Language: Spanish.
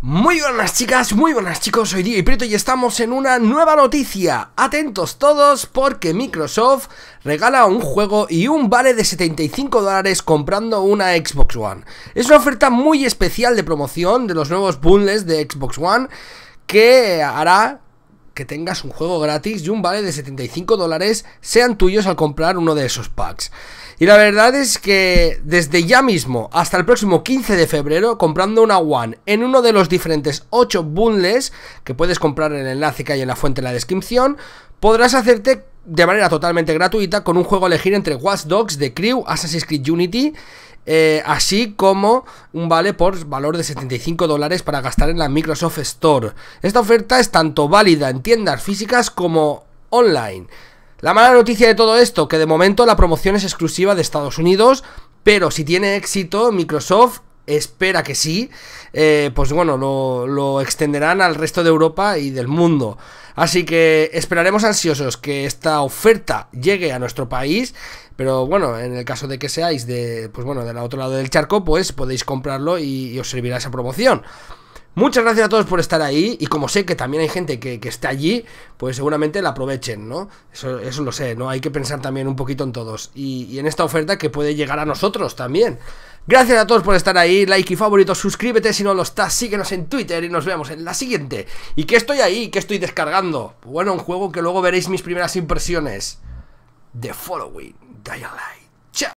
Muy buenas chicas, muy buenas chicos, soy día y Prieto y estamos en una nueva noticia. Atentos todos porque Microsoft regala un juego y un vale de 75 dólares comprando una Xbox One. Es una oferta muy especial de promoción de los nuevos bundles de Xbox One que hará que tengas un juego gratis y un vale de 75 dólares sean tuyos al comprar uno de esos packs. Y la verdad es que desde ya mismo hasta el próximo 15 de febrero, comprando una One en uno de los diferentes 8 bundles que puedes comprar en el enlace que hay en la fuente en la descripción, podrás hacerte de manera totalmente gratuita con un juego elegir entre Watch Dogs, The Crew, Assassin's Creed Unity eh, así como un vale por valor de 75 dólares para gastar en la Microsoft Store. Esta oferta es tanto válida en tiendas físicas como online. La mala noticia de todo esto, que de momento la promoción es exclusiva de Estados Unidos, pero si tiene éxito, Microsoft espera que sí, eh, pues bueno, lo, extenderán al resto de Europa y del mundo. Así que esperaremos ansiosos que esta oferta llegue a nuestro país, pero bueno, en el caso de que seáis de, pues bueno, del otro lado del charco, pues podéis comprarlo y os servirá esa promoción. Muchas gracias a todos por estar ahí y como sé que también hay gente que, está allí, pues seguramente la aprovechen, ¿no? Eso, lo sé, ¿no? Hay que pensar también un poquito en todos y, en esta oferta que puede llegar a nosotros también. Gracias a todos por estar ahí, like y favorito, suscríbete si no lo estás, síguenos en Twitter y nos vemos en la siguiente. ¿Y qué estoy ahí? ¿Qué estoy descargando? Bueno, un juego que luego veréis mis primeras impresiones. The Following Daylight